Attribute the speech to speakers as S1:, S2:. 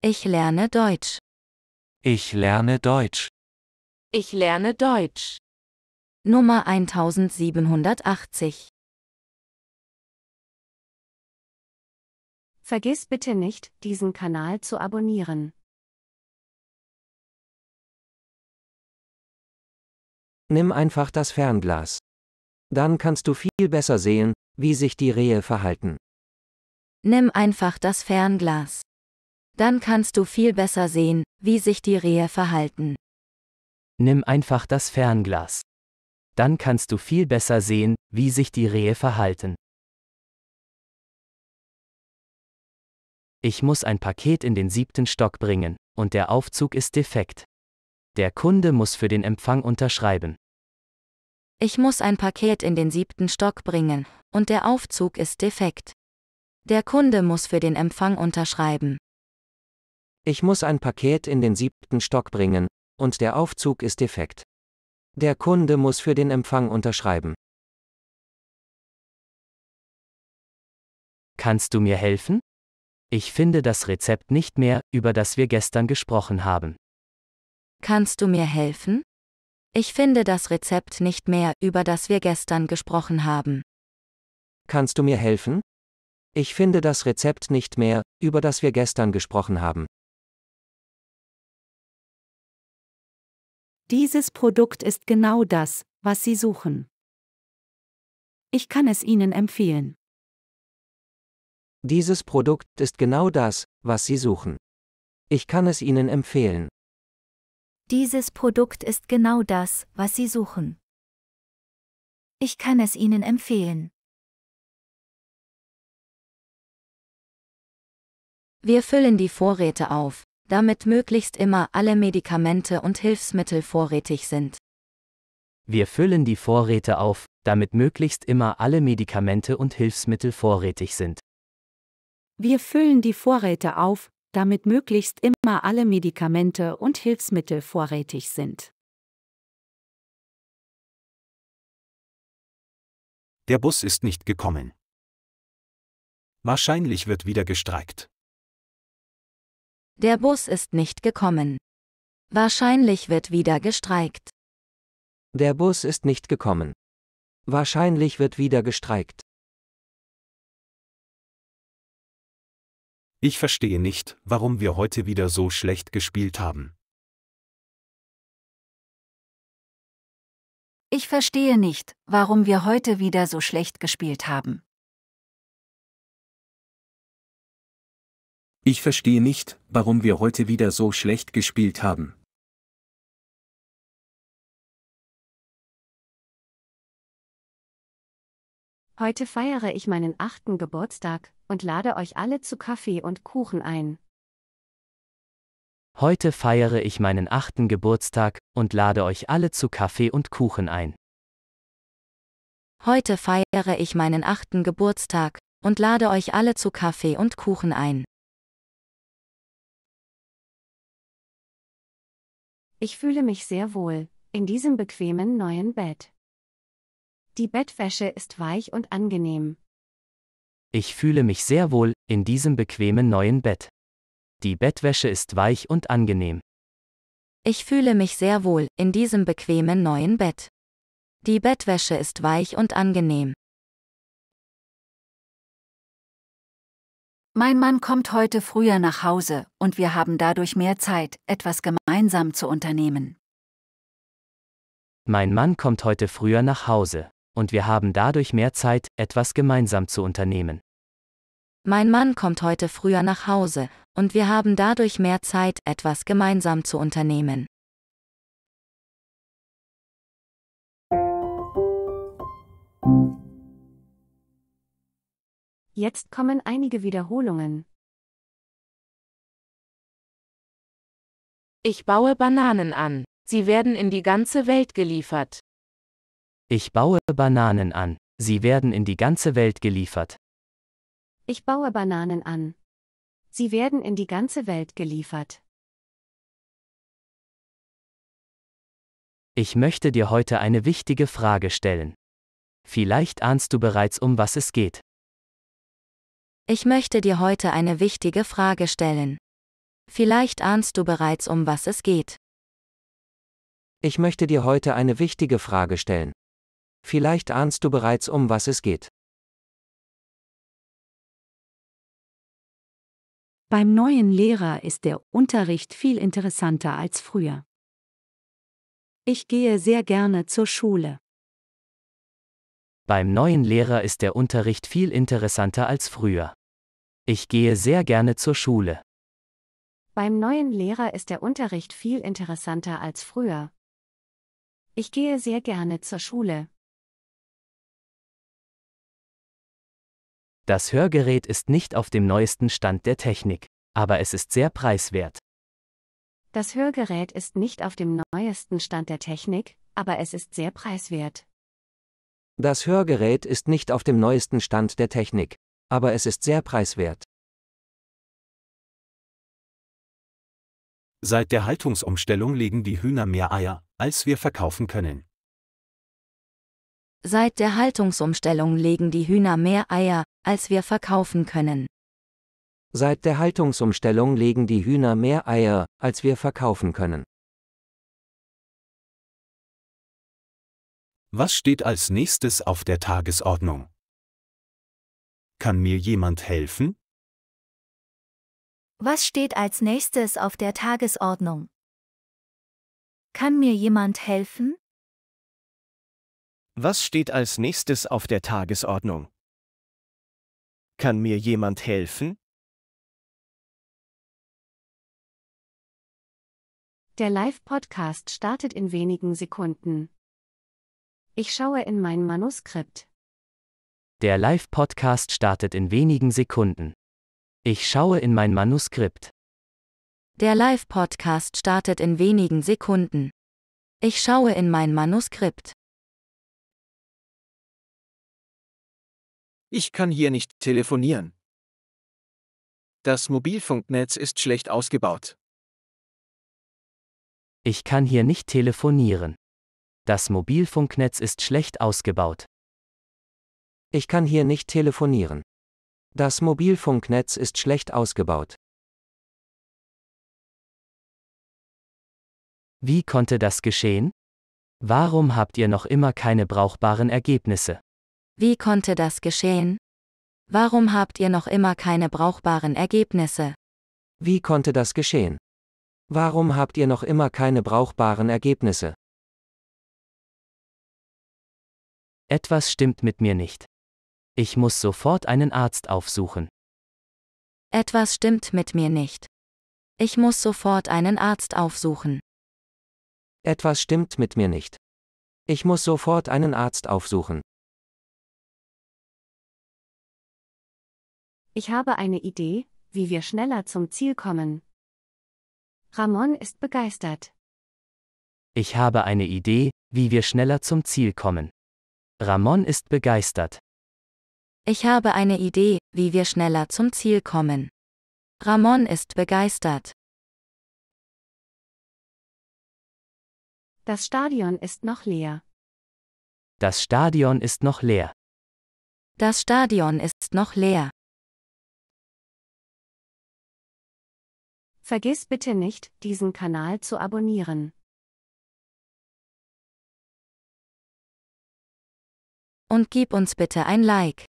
S1: Ich lerne Deutsch.
S2: Ich lerne Deutsch.
S1: Ich lerne Deutsch. Nummer 1780. Vergiss bitte nicht, diesen Kanal zu abonnieren.
S2: Nimm einfach das Fernglas. Dann kannst du viel besser sehen, wie sich die Rehe verhalten.
S3: Nimm einfach das Fernglas. Dann kannst du viel besser sehen, wie sich die Rehe verhalten.
S4: Nimm einfach das Fernglas. Dann kannst du viel besser sehen, wie sich die Rehe verhalten. Ich muss ein Paket in den siebten Stock bringen, und der Aufzug ist defekt. Der Kunde muss für den Empfang unterschreiben.
S3: Ich muss ein Paket in den siebten Stock bringen, und der Aufzug ist defekt. Der Kunde muss für den Empfang unterschreiben.
S2: Ich muss ein Paket in den siebten Stock bringen, und der Aufzug ist defekt. Der Kunde muss für den Empfang unterschreiben.
S4: Kannst du mir helfen? Ich finde das Rezept nicht mehr, über das wir gestern gesprochen haben.
S3: Kannst du mir helfen? Ich finde das Rezept nicht mehr, über das wir gestern gesprochen haben.
S2: Kannst du mir helfen? Ich finde das Rezept nicht mehr, über das wir gestern gesprochen haben.
S1: Dieses Produkt ist genau das, was Sie suchen. Ich kann es Ihnen empfehlen.
S2: Dieses Produkt ist genau das, was Sie suchen. Ich kann es Ihnen empfehlen.
S1: Dieses Produkt ist genau das, was Sie suchen. Ich kann es Ihnen empfehlen. Wir füllen die Vorräte auf damit möglichst
S3: immer alle Medikamente und Hilfsmittel vorrätig sind.
S4: Wir füllen die Vorräte auf, damit möglichst immer alle Medikamente und Hilfsmittel vorrätig sind.
S3: Wir füllen die Vorräte auf, damit möglichst immer alle
S1: Medikamente und Hilfsmittel vorrätig sind.
S5: Der Bus ist nicht gekommen. Wahrscheinlich wird wieder gestreikt.
S1: Der Bus ist nicht
S3: gekommen. Wahrscheinlich wird wieder gestreikt.
S2: Der Bus ist nicht gekommen. Wahrscheinlich wird wieder gestreikt.
S5: Ich verstehe nicht, warum wir heute wieder so schlecht gespielt haben.
S1: Ich verstehe nicht, warum wir heute wieder so schlecht gespielt haben.
S5: Ich verstehe nicht, warum wir heute wieder so schlecht gespielt haben.
S1: Heute feiere ich meinen achten Geburtstag und lade euch alle zu Kaffee und Kuchen ein.
S4: Heute feiere ich meinen achten Geburtstag und lade euch alle zu Kaffee und Kuchen ein.
S1: Heute feiere ich meinen achten Geburtstag und lade euch alle zu Kaffee und Kuchen ein. Ich fühle mich sehr wohl, in diesem bequemen neuen Bett. Die Bettwäsche ist weich und angenehm.
S4: Ich fühle mich sehr wohl, in diesem bequemen neuen Bett. Die Bettwäsche ist weich und angenehm.
S1: Ich fühle mich sehr wohl, in diesem bequemen neuen Bett. Die Bettwäsche ist weich und angenehm.
S3: Mein Mann kommt heute früher nach Hause und wir haben dadurch mehr Zeit, etwas gemeinsam zu unternehmen.
S4: Mein Mann kommt heute früher nach Hause und wir haben dadurch mehr Zeit, etwas gemeinsam zu unternehmen.
S3: Mein Mann kommt heute früher nach Hause und wir haben dadurch mehr Zeit, etwas
S1: gemeinsam zu unternehmen. Jetzt kommen einige Wiederholungen. Ich baue Bananen an. Sie werden in die ganze Welt geliefert.
S4: Ich baue Bananen an. Sie werden in die ganze Welt geliefert.
S1: Ich baue Bananen an. Sie werden in die ganze Welt geliefert.
S4: Ich möchte dir heute eine wichtige Frage stellen. Vielleicht ahnst du bereits, um was es geht.
S3: Ich möchte dir heute eine wichtige Frage stellen. Vielleicht ahnst du bereits,
S2: um was es geht. Ich möchte dir heute eine wichtige Frage stellen. Vielleicht ahnst du bereits, um was es geht.
S1: Beim neuen Lehrer ist der Unterricht viel
S3: interessanter als früher. Ich gehe sehr gerne zur Schule.
S4: Beim neuen Lehrer ist der Unterricht viel interessanter als früher. Ich gehe sehr gerne zur Schule.
S3: Beim neuen Lehrer ist der
S1: Unterricht viel interessanter als früher. Ich gehe sehr gerne zur Schule.
S5: Das Hörgerät
S4: ist nicht auf dem neuesten Stand der Technik, aber es ist sehr preiswert.
S3: Das Hörgerät ist nicht auf dem neuesten Stand der Technik, aber es ist sehr preiswert.
S2: Das Hörgerät ist nicht auf dem neuesten Stand der Technik, aber es ist sehr preiswert. Seit der Haltungsumstellung legen die Hühner mehr Eier, als wir verkaufen können.
S3: Seit der Haltungsumstellung legen die Hühner mehr Eier, als wir verkaufen
S1: können.
S2: Seit der Haltungsumstellung legen die Hühner mehr Eier, als wir verkaufen können.
S5: Was steht als nächstes auf der Tagesordnung? Kann mir jemand helfen?
S1: Was steht als nächstes auf der Tagesordnung? Kann mir jemand helfen?
S5: Was steht als nächstes auf der Tagesordnung? Kann mir jemand helfen?
S1: Der Live-Podcast startet in wenigen Sekunden.
S3: Ich schaue in mein Manuskript.
S4: Der Live-Podcast startet in wenigen Sekunden. Ich schaue in mein Manuskript.
S3: Der Live-Podcast
S1: startet in wenigen Sekunden. Ich schaue in mein Manuskript.
S5: Ich kann hier nicht telefonieren. Das Mobilfunknetz ist schlecht ausgebaut.
S2: Ich kann hier nicht telefonieren. Das Mobilfunknetz ist schlecht ausgebaut. Ich kann hier nicht telefonieren. Das Mobilfunknetz ist schlecht ausgebaut.
S4: Wie konnte das geschehen? Warum habt ihr noch immer keine brauchbaren Ergebnisse?
S3: Wie konnte das geschehen? Warum habt ihr noch immer keine brauchbaren Ergebnisse?
S4: Wie konnte das geschehen?
S2: Warum habt ihr noch immer keine brauchbaren Ergebnisse?
S4: Etwas stimmt mit mir nicht. Ich muss sofort einen Arzt aufsuchen.
S3: Etwas stimmt mit mir nicht. Ich muss
S2: sofort einen Arzt aufsuchen. Etwas stimmt mit mir nicht. Ich muss sofort
S5: einen Arzt aufsuchen.
S1: Ich habe eine Idee, wie wir schneller zum Ziel kommen. Ramon
S3: ist begeistert.
S4: Ich habe eine Idee, wie wir schneller zum Ziel kommen. Ramon ist begeistert.
S3: Ich habe eine Idee, wie wir
S1: schneller zum Ziel kommen. Ramon ist begeistert. Das Stadion ist noch leer.
S2: Das Stadion ist noch leer.
S1: Das Stadion ist noch leer. Vergiss bitte nicht, diesen Kanal zu abonnieren. Und gib uns bitte ein Like.